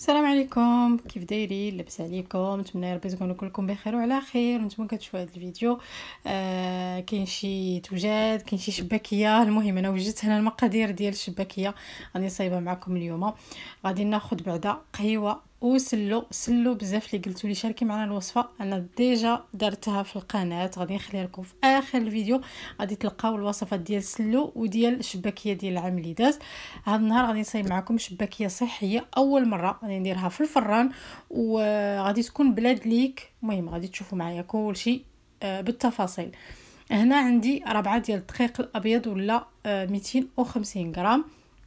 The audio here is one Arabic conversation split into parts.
السلام عليكم كيف دايرين لاباس عليكم نتمنى ربي تكونوا كلكم بخير وعلى خير نتوما كتشوفوا هذا الفيديو آه كاين شي توجاد كاين شي شباكيه المهم انا وجدت هنا المقادير ديال الشباكيه غادي نصايبها معكم اليوم غادي ناخذ بعدا قهيوه وسلو سلو بزاف اللي قلتوا لي شاركي معنا الوصفه انا ديجا درتها في القناه غادي نخليها لكم في اخر الفيديو غادي تلقاو الوصفه ديال سلو وديال الشباكيه ديال العام اللي داز هذا النهار غادي نصايب معكم شباكيه صحيه اول مره غادي نديرها في الفران وغادي تكون بلاد ليك المهم غادي تشوفوا معايا كلشي آه، بالتفاصيل هنا عندي ربعة ديال الدقيق الابيض ولا 250 آه، غرام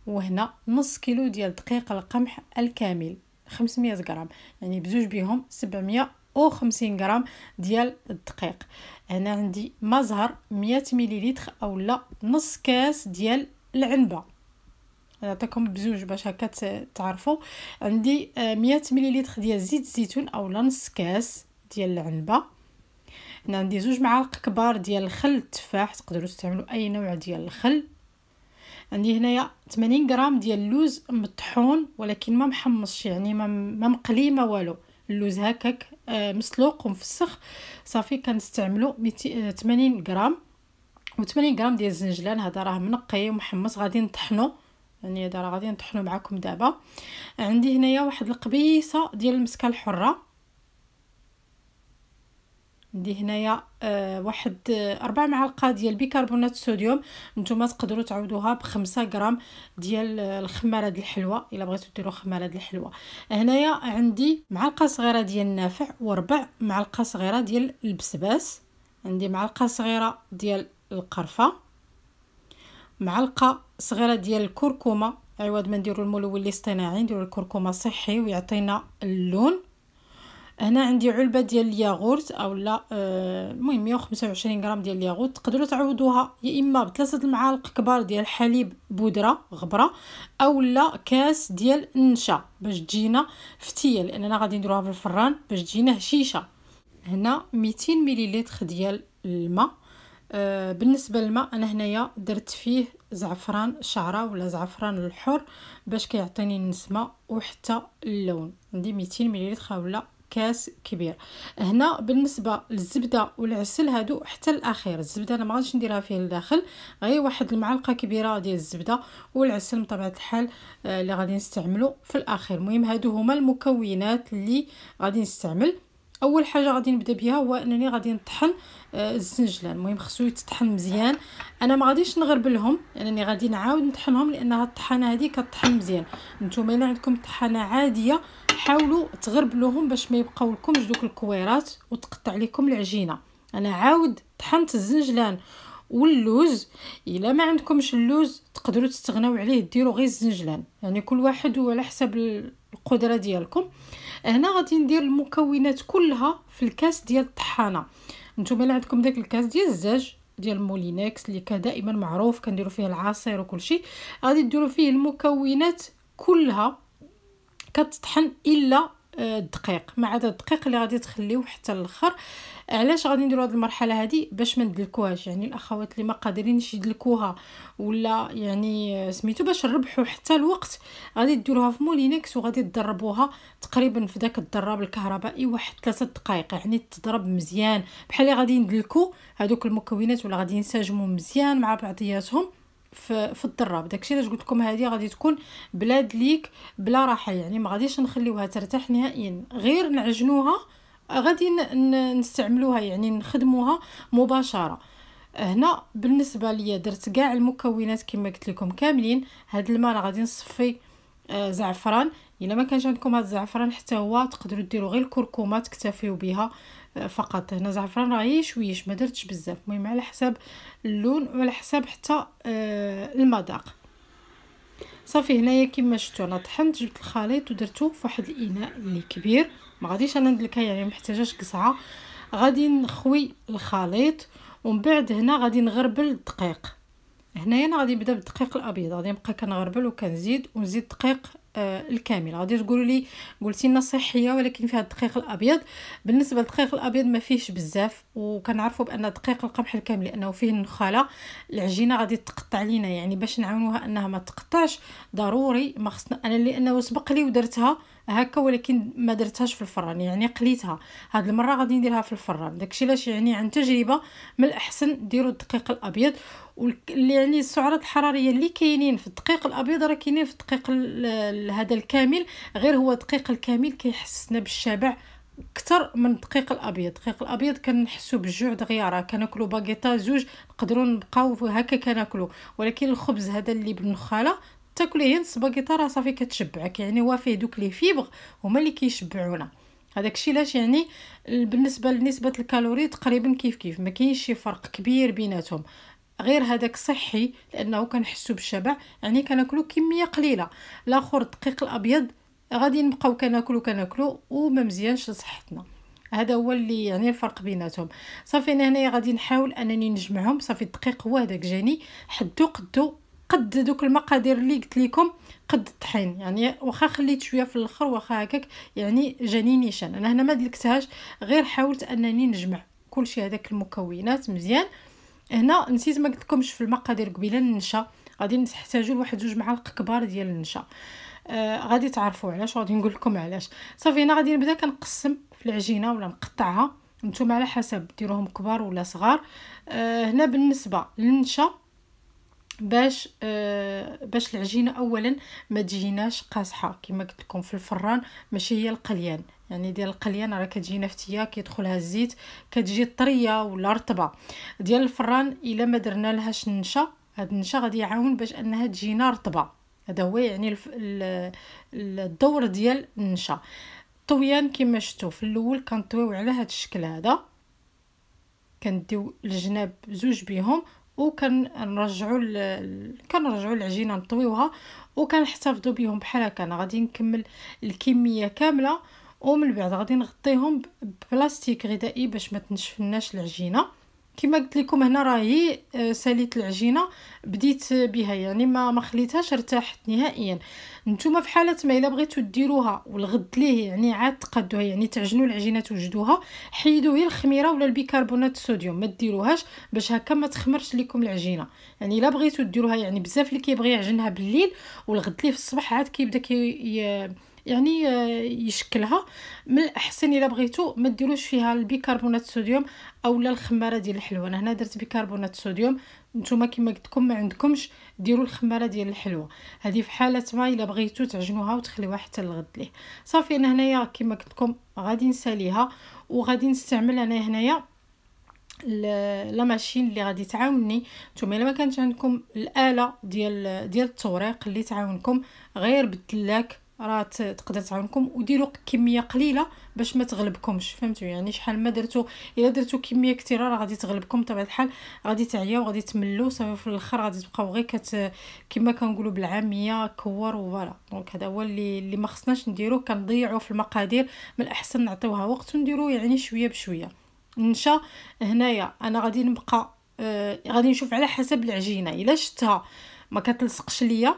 وهنا نص كيلو ديال دقيق القمح الكامل 500 غرام يعني بزوج بهم 750 غرام ديال الدقيق هنا عندي مزهر 100 مليلتر اولا نص كاس ديال العنبه نعطيكم بزوج باش هكا تعرفوا عندي 100 آه، مليلتر ديال زيت الزيتون اولا نص كاس ديال العنبه هنا عندي زوج معالق كبار ديال الخل التفاح تقدروا تستعملوا اي نوع ديال الخل عندي هنايا 80 غرام ديال اللوز مطحون ولكن ما محمصش يعني ما ما مقلي ما والو اللوز هكاك آه، مسلوق ومفسخ صافي كنستعملو 80 آه، غرام و80 غرام ديال الزنجلان هذا راه منقي ومحمص غادي نطحنو يعني هذا راه غادي نطحنو معكم دابا عندي هنايا واحد القبيصه ديال المسكه الحره عندي هنايا آه، واحد آه، أربع معالق ديال بيكربونات الصوديوم نتوما تقدروا تعوضوها بخمسة غرام ديال آه، الخماره ديال الحلوى الا بغيتو ديروا خماره ديال الحلوى هنايا عندي معلقه صغيره ديال النافع وربع معلقه صغيره ديال البسباس عندي معلقه صغيره ديال القرفه معلقه صغيره ديال الكركمه عوض ما نديروا اللي اصطناعي نديروا الكركمه صحي ويعطينا اللون هنا عندي علبه ديال الياغورت اولا آه، المهم آه 125 غرام ديال الياغورت تقدروا تعوضوها يا اما بثلاثه المعالق كبار ديال حليب بودره غبره اولا كاس ديال النشا باش تجينا فتيه لاننا غادي نديروها في الفران باش تجينا هشيشه هنا 200 مليلتر ديال الماء آه، بالنسبه للماء انا هنايا درت فيه زعفران شعره ولا زعفران الحر باش كيعطيني النسمه وحتى اللون عندي 200 مليلتر ولا كاس كبير هنا بالنسبه للزبده والعسل هادو حتى الاخير الزبده انا ما غاديش نديرها فيه لداخل غير واحد المعلقه كبيره ديال الزبده والعسل بطبيعه الحال آه، اللي غادي نستعملو في الاخير المهم هادو هما المكونات اللي غادي نستعمل اول حاجه غادي نبدا بها هو انني غادي نطحن آه، الزنجلان المهم خصو يتطحن مزيان انا ما غاديش نغربلهم انني غادي نعاود نطحنهم لانها الطحانه هذه كطحن مزيان نتوما الا عندكم طحانه عاديه حاولوا تغربلوهم باش ما يبقاو لكم دوك الكويرات وتقطع لكم العجينه انا عاود طحنت الزنجلان واللوز الا ما عندكمش اللوز تقدروا تستغناو عليه ديروا غير الزنجلان يعني كل واحد هو على حسب القدره ديالكم هنا غادي ندير المكونات كلها في الكاس ديال الطحانه نتوما الا عندكم داك الكاس ديال الزاج ديال مولينكس اللي دائما معروف كنديروا فيه العصير شيء غادي ديروا فيه المكونات كلها كتطحن الا الدقيق آه، مع هذا الدقيق اللي غادي تخليوه حتى الاخر علاش غادي نديروا هذه المرحله هذه باش ما ندلكوهاش يعني الاخوات اللي ما قادرينش يدلكوها ولا يعني آه، سميتو باش نربحوا حتى الوقت غادي ديروها في مولينكس وغادي تدربوها تقريبا في داك الدراب الكهربائي واحد 3 دقائق يعني تضرب مزيان بحال غادي ندلكو هذوك المكونات ولا غادي ينسجموا مزيان مع بعضياتهم في, في الضراب داكشي علاش قلت لكم هذه غادي تكون بلاد ليك بلا راحه يعني ما غاديش نخليوها ترتاح نهائيا غير نعجنوها غادي نستعملوها يعني نخدموها مباشره هنا بالنسبه ليا درت كاع المكونات كما قلت لكم كاملين هذا الماء غادي نصفي آه زعفران الا ما كانش عندكم هذا الزعفران حتى هو تقدروا ديروا غير الكركمه تكتفيوا بها فقط هنا زعفران راه غير شويش ما درتش بزاف المهم على حساب اللون وعلى حساب حتى آه، المذاق صافي هنايا كما شفتوا انا طحنت جبت الخليط ودرته في واحد الاناء اللي كبير ما غاديش انا ندلكها يعني محتاجاش قصعه غادي نخوي الخليط ومن بعد هنا غادي نغربل الدقيق هنايا انا غادي نبدا بالدقيق الابيض غادي نبقى كنغربل وكنزيد ونزيد دقيق آه، الكامل غادي تقولوا لي قلتي لنا صحيه ولكن فيها الدقيق الابيض بالنسبه للدقيق الابيض ما فيهش بزاف وكنعرفوا بان دقيق القمح الكامل لانه فيه النخاله العجينه غادي تقطع لينا يعني باش نعاونوها انها ما تقطعش ضروري ما خصنا انا لانه سبق لي ودرتها هكا ولكن ما درتهاش في الفران يعني قليتها هاد المره غادي نديرها في الفران داكشي علاش يعني عن تجربه من الاحسن ديروا الدقيق الابيض واللي يعني السعرات الحراريه اللي كاينين في الدقيق الابيض راه كاينين في الدقيق هذا الكامل غير هو الدقيق الكامل كيحسسنا بالشبع اكثر من الدقيق الابيض الدقيق الابيض كنحسو بالجوع دغيا راه كناكلو باكيطا زوج نقدروا نبقاو هكا كناكلو ولكن الخبز هذا اللي بالنخاله تاكليه السباكيطه راه صافي كتشبعك يعني هو فيه دوك لي فيبغ هما اللي كيشبعونا هذاك الشيء علاش يعني بالنسبه لنسبه الكالوري تقريبا كيف كيف ما كاينش شي فرق كبير بيناتهم غير هذاك صحي لانه كنحسو بالشبع يعني كناكلو كميه قليله الاخر الدقيق الابيض غادي نبقاو كناكلو كناكلو وما مزيانش لصحتنا هذا هو اللي يعني الفرق بيناتهم صافي انا هنايا غادي نحاول انني نجمعهم صافي الدقيق هو هذاك جاني حدو قدو قد دوك المقادير اللي قلت لكم قد الطحين يعني واخا خليت شويه في الاخر واخا هكاك يعني جاني نيشان انا هنا ما دلكتهاش غير حاولت انني نجمع كلشي هذاك المكونات مزيان هنا نسيت ما قلتلكمش في المقادير قبيله النشا غادي نحتاجوا لواحد جوج معالق كبار ديال النشا آه غادي تعرفوا علاش غادي نقول لكم علاش صافي هنا غادي نبدا كنقسم في العجينه ولا نقطعها نتوما على حسب ديروهم كبار ولا صغار آه هنا بالنسبه للنشا باش آه باش العجينه اولا ما تجيناش قاصحه كما قلت لكم في الفران ماشي هي القليان يعني ديال القليان راه كتجينا نفتيه كيدخلها الزيت كتجي طريه ولا رطبه ديال الفران الا ما درنا لهاش النشا هاد النشا غادي يعاون باش انها تجينا رطبه هذا هو يعني الف... ال... الدور ديال النشا الطويان كما شفتوا في الاول كنطويو على هاد الشكل هذا كنديو الجناب زوج بيهم وكنرجعوا ال... كنرجعوا العجينه نطويوها وكنحتفظوا بهم بحال هكا انا غادي نكمل الكميه كامله ومن بعد غادي نغطيهم ببلاستيك غذائي باش ما تنشفناش العجينه كما قلت لكم هنا راهي آه، ساليت العجينه بديت بها يعني ما ما خليتهاش ارتاحت نهائيا نتوما في حاله ما الا بغيتو ديروها والغد ليه يعني عاد تقادوها يعني تعجنوا العجينه توجدوها حيدوا غير الخميره ولا البيكربونات الصوديوم ما ديروهاش باش هكا ما تخمرش لكم العجينه يعني الا بغيتو ديروها يعني بزاف اللي كيبغي يعجنها بالليل والغد ليه في الصباح عاد كيبدا كي يعني آه، يشكلها من الاحسن الا بغيتو ما ديروش فيها البيكربونات الصوديوم اولا الخماره ديال الحلوى انا هنا درت بيكربونات الصوديوم نتوما كما قلت لكم ما عندكمش ديروا الخماره ديال الحلوى هذه في حاله ما الا بغيتو تعجنوها وتخليوها حتى الغد ليه صافي انا هنايا كما قلت لكم غادي نساليها وغادي نستعمل انا هنايا لا ماشين اللي غادي تعاوني نتوما الا ما كانت عندكم الاله ديال ديال التوريق اللي تعاونكم غير بالدلاك راه تقدر تعاونكم وديروا كميه قليله باش ما تغلبكمش فهمتوا يعني شحال ما درتو الا درتو كميه كثيره راه غادي تغلبكم طبعا الحال غادي تعياو وغادي تملوا صافي في الاخر غادي تبقاو غير كت كما كنقولوا بالعاميه كور وفوالا دونك هذا هو اللي اللي ما خصناش نديروه كنضيعوا في المقادير من الاحسن نعطيوها وقت ونديروا يعني شويه بشويه النشا هنايا انا غادي نبقى آه غادي نشوف على حسب العجينه الا شتها ما كتلصقش ليا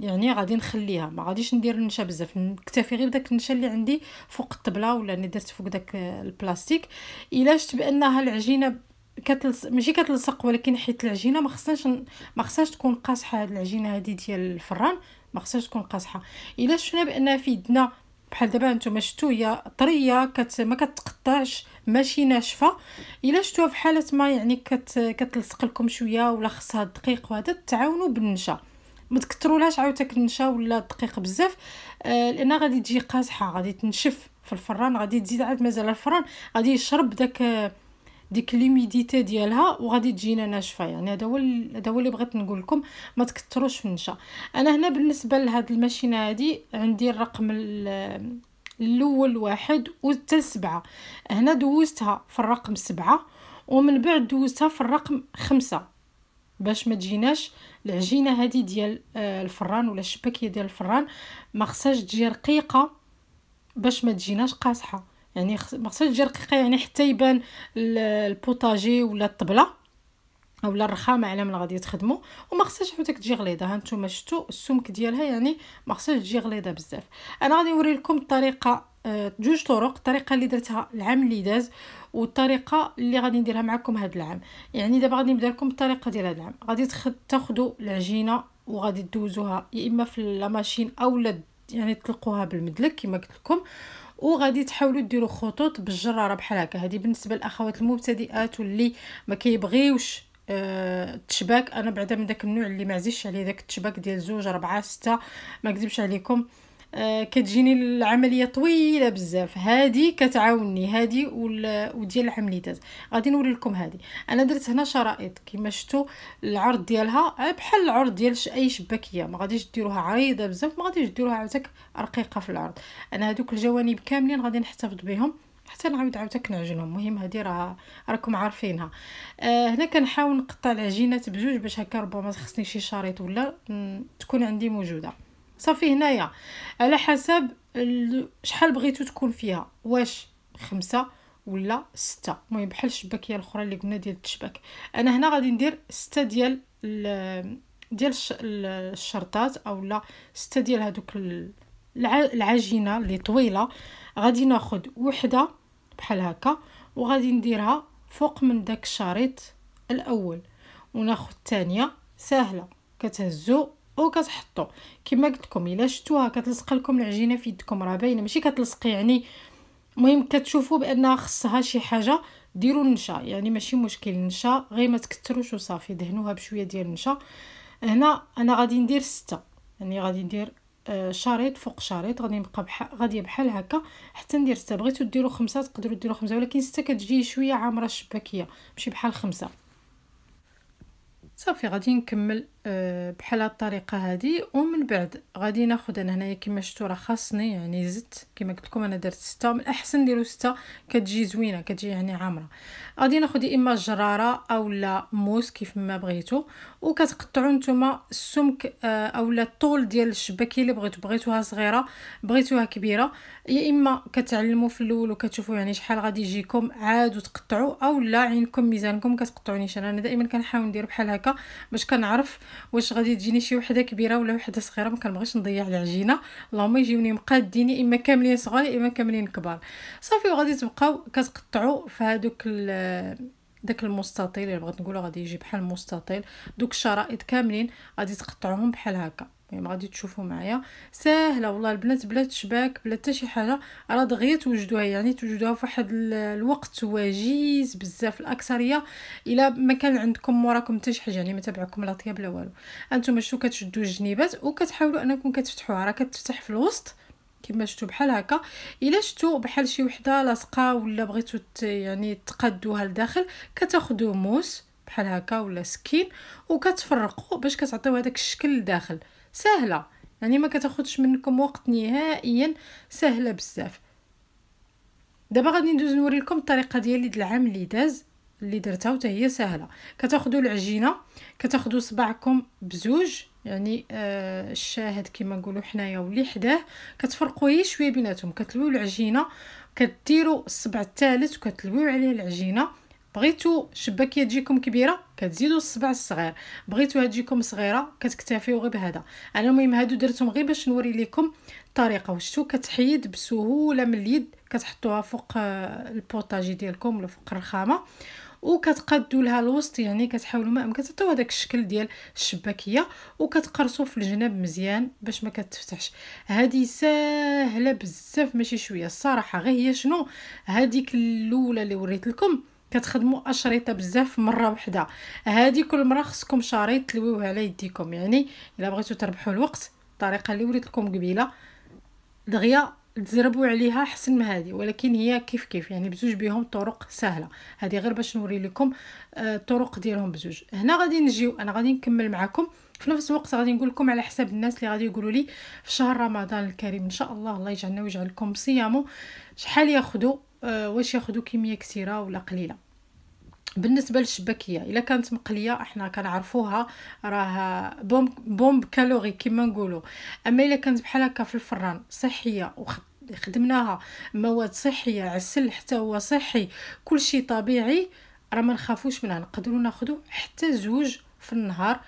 يعني غادي نخليها ما غاديش ندير النشا بزاف نكتفي غير بداك النشا اللي عندي فوق الطبله ولا اللي درت فوق داك البلاستيك الا شفت بانها العجينه كتلص ماشي كتلصق ولكن حيت العجينه ما خصهاش ما خصهاش تكون قاصحه هاد العجينه هادي ديال الفران ما خصهاش تكون قاصحه الا شفنا بانها في يدنا بحال دابا نتوما شفتو هي طريه كت ما كتقطعش ماشي ناشفه الا شفتوها في حاله ما يعني كت كتلصق لكم شويه ولا خصها الدقيق وهذا تعاونوا بالنشا ما تكثرولهاش عاوتاني النشا ولا الدقيق بزاف آه، لان غادي تجي قازحه غادي تنشف في الفران غادي تزيد عاد مازال الفران غادي يشرب داك ديك ليميديتي ديالها وغادي تجينا ناشفه يعني هذا هو هذا هو اللي بغيت نقول لكم ما تكثروش في النشا انا هنا بالنسبه لهاد الماشينه هادي عندي الرقم الاول واحد وحتى سبعة هنا دوزتها في الرقم سبعة ومن بعد دوزتها في الرقم خمسة باش ما تجيناش العجينه هذه ديال آه، الفران ولا الشباكيه ديال الفران ما خصهاش تجي رقيقه باش ما تجيناش قاصحه يعني ما خصهاش تجي رقيقه يعني حتى يبان البوطاجي ولا الطبله اولا الرخامه على من غادي تخدموا وما خصهاش حتى تجي غليظه ها نتوما شفتوا السمك ديالها يعني ما خصهاش تجي غليظه بزاف انا غادي نوري لكم الطريقه آه، جوج طرق الطريقه اللي درتها العام اللي داز والطريقه اللي غادي نديرها معكم هذا العام يعني دابا غادي نبدا لكم الطريقه ديال هذا العام غادي تاخذوا العجينه وغادي تدوزوها يا اما في لاماشين اولا يعني تطلقوها بالمدلك كما قلت لكم وغادي تحاولوا ديروا خطوط بالجراره بحال هكا هذه بالنسبه للاخوات المبتدئات واللي ما كيبغيوش التشباك انا بعدا من داك النوع اللي ما عزيزش عليه داك التشباك ديال زوج أربعة ستة ما كذبش عليكم آه، كتجيني العمليه طويله بزاف هادي كتعاوني هادي وديال العمليتات غادي نوري لكم هادي انا درت هنا شرائط كما شفتوا العرض ديالها آه، بحال العرض ديال اي شباكيه ما غاديش ديروها عريضه بزاف ما غاديش ديروها عاوتاك رقيقه في العرض انا هادوك الجوانب كاملين غادي نحتفظ بهم حتى نعاود عاوتاك نعجنهم المهم هذه راه راكم عارفينها آه هنا كنحاول نقطع العجينات بجوج باش هكا ربما تخصني شي شريط ولا تكون عندي موجوده صافي هنايا على حسب شحال بغيتو تكون فيها واش خمسة ولا ستة المهم بحال الشباكيه الاخرى اللي قلنا ديال الشباك انا هنا غادي ندير ستة ديال ديال الشرطات او لا ستة ديال هذوك العجينه اللي طويله غادي ناخد وحده بحال هكا وغادي نديرها فوق من داك الشريط الاول وناخذ الثانيه سهله كتهزو وكتحطو كما قلت لكم الا شفتوها كتلصق لكم العجينه في يدكم راه باينه ماشي كتلصق يعني المهم كتشوفوا بانها خصها شي حاجه ديروا النشا يعني ماشي مشكل النشا غير ما تكثروش وصافي دهنوها بشويه ديال النشا هنا انا غادي ندير ستة يعني غادي ندير آه، شريط فوق شريط غادي بحال غادي بحال هكا حتى ندير سته بغيتو ديرو خمسه تقدروا ديرو خمسه ولكن سته كتجي شويه عامره الشباكيه ماشي بحال خمسه صافي غادي نكمل آه، بحال هاد الطريقه هادي ومن بعد غادي ناخد انا هنايا كما شفتوا راه خاصني يعني زدت كما قلت لكم انا درت ستة من الاحسن ديروا ستة كتجي زوينه كتجي يعني عامره غادي ناخد اما جراره اولا موس كيف ما بغيتو وكتقطعوا نتوما السمك آه، اولا الطول ديال الشباكي اللي بغيتو بغيتوها صغيره بغيتوها كبيره يا اما كتعلموا في الاول وكتشوفوا يعني شحال غادي يجيكم عاد وتقطعوا اولا عينكم ميزانكم كتقطعوا نيشان انا دائما كنحاول ندير بحال هكا باش كنعرف واش غادي تجيني شي وحده كبيره ولا وحده صغيره ما كنبغيش نضيع العجينه اللهم يجيوني مقادين يا اما كاملين صغار يا اما كاملين كبار صافي وغادي تبقاو كتقطعوا في هذوك داك المستطيل اللي بغيت نقوله غادي يجي بحال المستطيل دوك الشرائط كاملين غادي تقطعوهم بحال هكا يعني المهم غادي تشوفوا معايا ساهله والله البنات بلا تشباك بلا حتى شي حاجه راه دغيا توجدوها يعني توجدوها في واحد الوقت وجيز بزاف الاكثريه الا ما كان عندكم موراكم حتى شي حاجه يعني ما تبعكم لا طياب لا والو انتم شتو كتشدوا الجنيبات وكتحاولوا انكم كتفتحوها راه كتفتح في الوسط كما شفتوا بحال هكا الا شفتوا بحال شي وحده لاصقه ولا بغيتو يعني تقادوها لداخل كتاخذوا موس بحال هكا ولا سكين وكتفرقوا باش كتعطيو هذاك الشكل لداخل سهله يعني ما كتاخذش منكم وقت نهائيا سهله بزاف دابا غادي ندوز نوريكم الطريقه ديالي ديال العام اللي داز اللي درتها وتا هي سهله كتاخذوا العجينه كتاخذوا صباعكم بزوج يعني آه الشاهد كما نقولوا حنايا واللي حداه كتفرقوا هي شويه بيناتهم كتلويو العجينه كديروا الصبع الثالث وكتلويو عليه العجينه بغيتو شباكيه تجيكم كبيره كتزيدوا الصبع الصغير بغيتوها تجيكم صغيره كتكتفيو غير بهذا انا المهم هادو درتهم غير باش نوري لكم الطريقه وشتو كتحيد بسهوله من اليد كتحطوها فوق آه، البوطاجي ديالكم ولا فوق الرخامه وكتقادوا لها الوسط يعني كتحاولوا ما امكن تعطيو هذاك الشكل ديال الشباكيه وكتقرصوا في الجناب مزيان باش ما كتفتحش هذه ساهله بزاف ماشي شويه الصراحه غير هي شنو هذيك الاولى اللي وريت لكم كتخدموا اشرطه بزاف مره واحده هذه كل مره خصكم شريط تلويوه على يديكم يعني الا بغيتو تربحوا الوقت الطريقه اللي وريت لكم قبيله دغيا تزربوا عليها حسن من هذه ولكن هي كيف كيف يعني بزوج بهم طرق سهله هذه غير باش نوري لكم الطرق آه، ديالهم بزوج هنا غادي نجيو انا غادي نكمل معكم في نفس الوقت غادي نقول لكم على حساب الناس اللي غادي يقولوا لي في شهر رمضان الكريم ان شاء الله الله يجعلنا ويجعلكم صيامه شحال ياخذوا آه، واش ياخذوا كميه كثيره ولا قليله بالنسبه للشبكيه الا كانت مقليه احنا كنعرفوها راه بومب بومب كالوري كما نقولوا اما الا كانت بحال هكا في الفران صحيه و خدمناها مواد صحيه عسل حتى هو صحي كل شيء طبيعي راه ما نخافوش منها نقدروا ناخذوا حتى زوج في النهار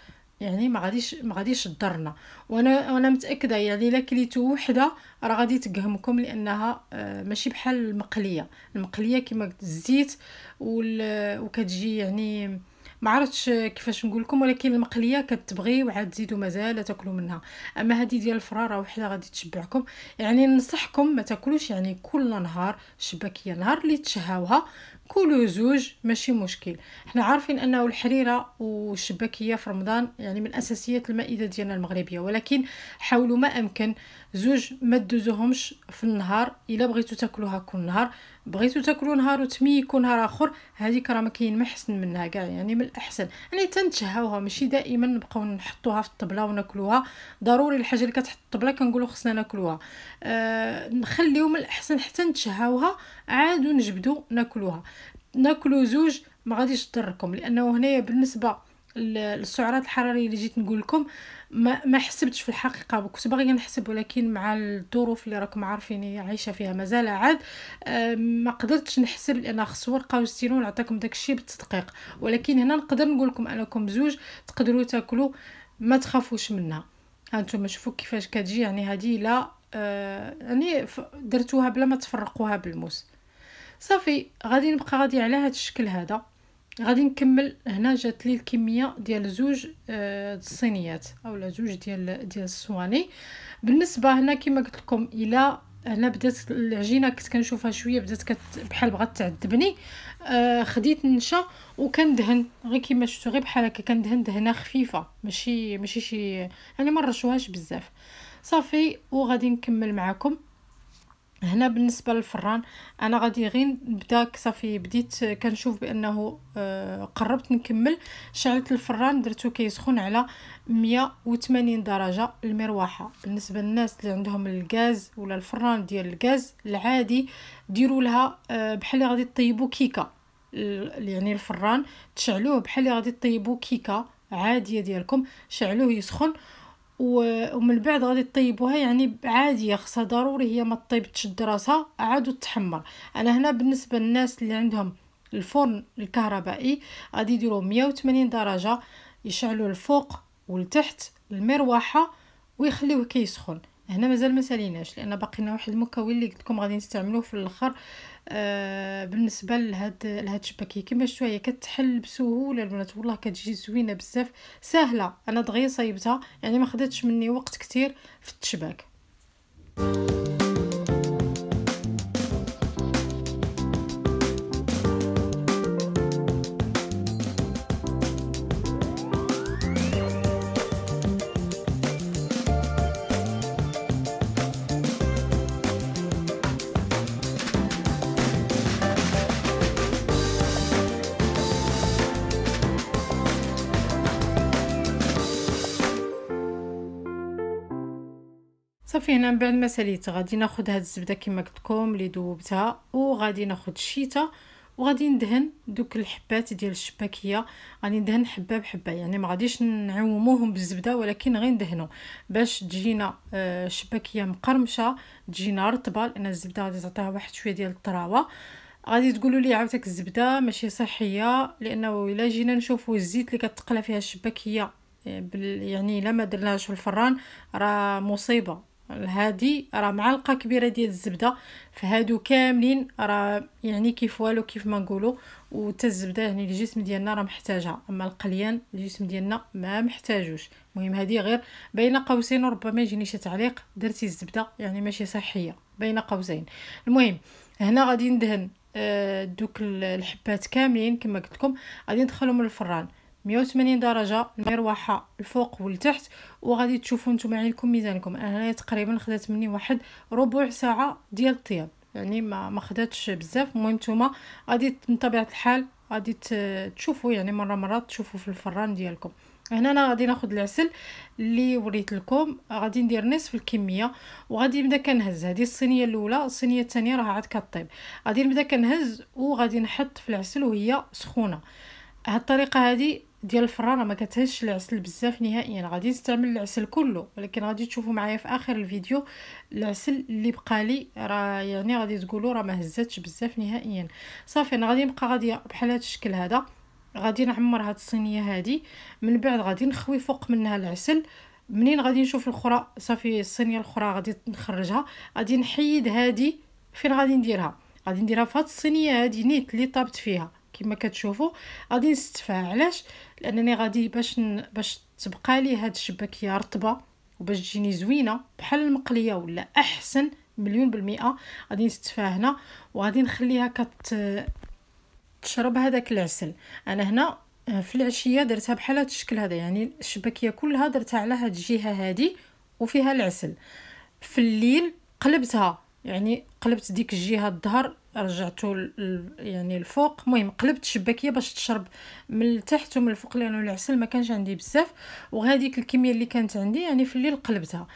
يعني ما غاديش ما غاديش تضرنا وانا وانا متاكده يعني الا كليتو وحده راه غادي تقهمكم لانها آه، ماشي بحال المقليه المقليه كما قلت الزيت وكتجي يعني ما عرفتش كيفاش نقول لكم ولكن المقليه كتبغي وعاد تزيدوا مازال تاكلوا منها اما هذه ديال الفراره وحده غادي تشبعكم يعني ننصحكم ما تاكلوش يعني كل نهار شباكيه نهار اللي تشهاوها كلو زوج ماشي مشكل حنا عارفين انه الحريره والشباكيه في رمضان يعني من اساسيات المائده ديالنا المغربيه ولكن حاولوا ما امكن زوج ما تدوزوهمش في النهار الا بغيتو تاكلوها كل نهار بغيتو تاكلو نهار وتميكو نهار اخر هذيك راه ما كاين ما احسن منها كاع يعني من الاحسن يعني تنتشهاوها ماشي دائما نبقاو نحطوها في الطبله وناكلوها ضروري الحاجه اللي كتحط الطبله كنقولوا خصنا ناكلوها آه نخليو من الاحسن حتى نتشهاوها عادو نجبدو ناكلوها ناكلو زوج ما غاديش تضركم لانه هنايا بالنسبه للسعرات الحراريه اللي جيت نقول لكم ما, ما حسبتش في الحقيقه كنت باغيه نحسب ولكن مع الظروف اللي راكم عارفيني عايشه فيها مازال عاد ما قدرتش نحسب لان خص ورقه وستيلو نعطيكم داكشي بالتدقيق ولكن هنا نقدر نقول لكم انكم زوج تقدروا تاكلوا ما تخافوش منها هانتوما شوفوا كيفاش كتجي يعني هذه لا آه يعني درتوها بلا ما تفرقوها بالموس صافي غادي نبقى غادي على هذا الشكل هذا غادي نكمل هنا جات لي الكميه ديال زوج آه، الصينيات اولا زوج ديال ديال الصواني بالنسبه هنا كما قلت لكم الى هنا بدات العجينه كنت كنشوفها شويه بدات كت بحال بغات تعذبني آه، خديت نشا وكندهن غير كما شفتوا غير بحال هكا كندهن دهنه خفيفه ماشي ماشي شي يعني ما رشوهاش بزاف صافي وغادي نكمل معكم هنا بالنسبه للفران انا غادي غير نبدا صافي بديت كنشوف بانه آه، قربت نكمل شعلت الفران درتو كيسخن على 180 درجه المروحه بالنسبه للناس اللي عندهم الغاز ولا الفران ديال الغاز العادي ديروا لها آه، بحال غادي طيبوا كيكه يعني الفران تشعلوه بحال غادي طيبوا كيكه عاديه ديالكم شعلوه يسخن ومن بعد غادي طيبوها يعني عادية خصها ضروري هي ما تشد راسها عاد تحمر انا هنا بالنسبة للناس اللي عندهم الفرن الكهربائي غادي يديروا 180 درجة يشعلوا الفوق والتحت المروحة ويخليوه كيسخن كي هنا مازال ما ساليناش لان باقي لنا واحد المكون اللي قلت لكم غادي نستعملوه في الاخر آه بالنسبه لهاد لهاد الشباكيه كما شويه كتحل بسهوله البنات والله كتجي زوينه بزاف سهله انا دغيا صايبتها يعني ما خدتش مني وقت كتير في التشباك شوفي هنا من بعد ما سليت غادي ناخد هاد الزبده كما قلت لكم اللي ذوبتها وغادي ناخد الشيته وغادي ندهن دوك الحبات ديال الشباكيه غادي ندهن حبه بحبه يعني ما غاديش نعوموهم بالزبده ولكن غير ندهنو باش تجينا الشباكيه آه، مقرمشه تجينا رطبه لان الزبده غادي تعطيها واحد شويه ديال الطراوه غادي تقولوا لي عاوتاك الزبده ماشي صحيه لانه الا جينا نشوفوا الزيت اللي كتقلى فيها الشباكيه آه، يعني لما درناهاش في الفران راه مصيبه هادي راه معلقه كبيره ديال الزبده فهادو كاملين راه يعني كيف والو كيف ما نقولوا وتا الزبده يعني الجسم ديالنا راه محتاجها اما القليان الجسم ديالنا ما محتاجوش المهم هادي غير بين قوسين وربما يجيني شي تعليق درتي الزبده يعني ماشي صحيه بين قوسين المهم هنا غادي ندهن آه، دوك الحبات كاملين كما قلت لكم غادي ندخلهم للفران 180 درجه المروحه الفوق والتحت وغادي تشوفوا نتوما عينكم ميزانكم انا تقريبا خدات مني واحد ربع ساعه ديال الطياب يعني ما ما خداتش بزاف المهم نتوما غادي من طبيعه الحال غادي تشوفوا يعني مره مره تشوفوا في الفران ديالكم هنا انا غادي ناخذ العسل اللي وريت لكم غادي ندير نصف الكميه وغادي نبدا كنهز هذه الصينيه الاولى الصينيه الثانيه راه عاد كطيب غادي نبدا كنهز وغادي نحط في العسل وهي سخونه هاد الطريقه هذه ديال الفرانه ما كتهش العسل بزاف نهائيا غادي نستعمل العسل كله ولكن غادي تشوفوا معايا في اخر الفيديو العسل اللي بقى لي راه يعني غادي تقولوا راه ما هزاتش بزاف نهائيا صافي انا غادي نبقى غاديه بحال هذا الشكل هذا غادي نعمر هاد الصينيه هادي من بعد غادي نخوي فوق منها العسل منين غادي نشوف الاخرى صافي الصينيه الاخرى غادي نخرجها غادي نحيد هادي فين غادي نديرها غادي نديرها في هاد الصينيه هادي نيت اللي طابت فيها كما كتشوفوا غادي نستفها علاش لانني غادي باش ن... باش تبقى لي هاد الشباكيه رطبه وباش تجيني زوينه بحال المقليه ولا احسن مليون بالمئه غادي نستفها هنا وغادي نخليها كت تشرب هذاك العسل انا هنا آه، في العشيه درتها بحال هذا الشكل هذا يعني الشباكيه كلها درتها على هاد الجهه هذه وفيها العسل في الليل قلبتها يعني قلبت ديك الجهه الظهر رجعته يعني الفوق المهم قلبت الشباكيه باش تشرب من التحت ومن الفوق لانه العسل ما كانش عندي بزاف وهذيك الكميه اللي كانت عندي يعني في الليل قلبتها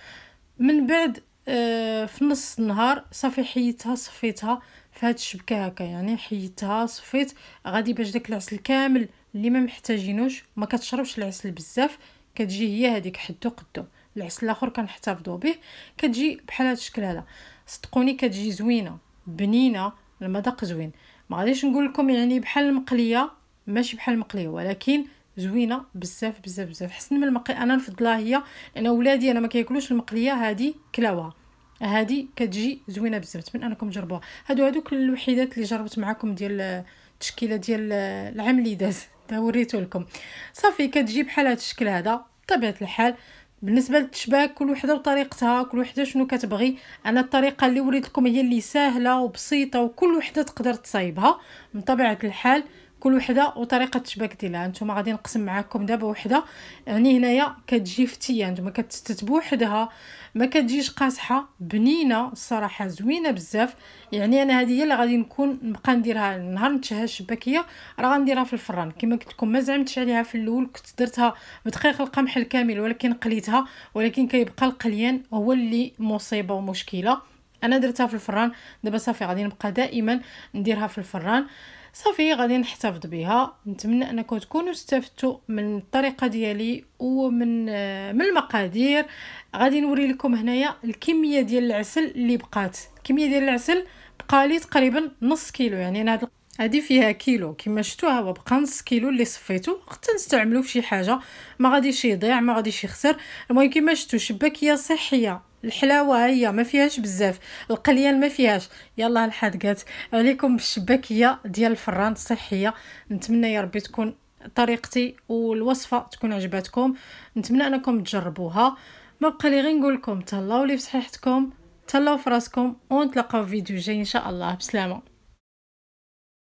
من بعد آه، في نص النهار صافي حيدتها صفيتها في هاد الشبكه هكا يعني حيدتها صفيت غادي باش داك العسل كامل اللي ما محتاجينوش ما كتشربش العسل بزاف كتجي هي هذيك حدو قدو العسل الاخر كنحتفظوا به كتجي بحال هاد الشكل هذا صدقوني كتجي زوينه بنينه المذاق زوين ما غاديش نقول لكم يعني بحال المقليه ماشي بحال المقليه ولكن زوينه بزاف بزاف بزاف حسن من المقليه انا نفضلها هي لان ولادي انا ما كياكلوش المقليه هذه كلاوها هذه كتجي زوينه بزاف نتمنى انكم تجربوها هادو هادوك الوحيدات اللي جربت معكم ديال التشكيله ديال العام اللي داز وريته لكم صافي كتجي بحال هذا الشكل هذا بطبيعه الحال بالنسبه للتشباك كل وحده وطريقتها كل وحده شنو كتبغي انا الطريقه اللي وريت لكم هي اللي سهله وبسيطه وكل وحده تقدر تصايبها من طبيعه الحال كل وحده وطريقه التشباك ديالها نتوما غادي نقسم معاكم دابا وحده يعني هنايا كتجي فتيه نتوما كتستت بوحدها ما كتجيش قاصحه بنينه الصراحه زوينه بزاف يعني انا هذه هي اللي غادي نكون نبقى نديرها نهار نتشها الشباكيه راه غنديرها في الفران كما قلت لكم ما زعمتش عليها في الاول كنت درتها بدقيق القمح الكامل ولكن قليتها ولكن كيبقى القليان هو اللي مصيبه ومشكله انا درتها في الفران دابا صافي غادي نبقى دائما نديرها في الفران صافي غادي نحتفظ بها نتمنى انكم تكونوا استفدتوا من الطريقه ديالي ومن آه، من المقادير غادي نوري لكم هنايا الكميه ديال العسل اللي بقات الكميه ديال العسل بقى لي تقريبا نص كيلو يعني انا هاد فيها كيلو كما شفتوها هو بقى نص كيلو اللي صفيتو حتى نستعملوه فشي حاجه ما غاديش يضيع ما غاديش يخسر المهم كما شفتوا شباكيه صحيه الحلاوه هي ما فيهاش بزاف القليل ما فيهاش يلا الحادقات عليكم بالشباكيه ديال الفران الصحيه نتمنى يا ربي تكون طريقتي والوصفه تكون عجبتكم نتمنى انكم تجربوها ما بقى لي غير نقول لكم تهلاو لي في تهلاو في راسكم ونتلاقاو في فيديو جاي ان شاء الله بسلامه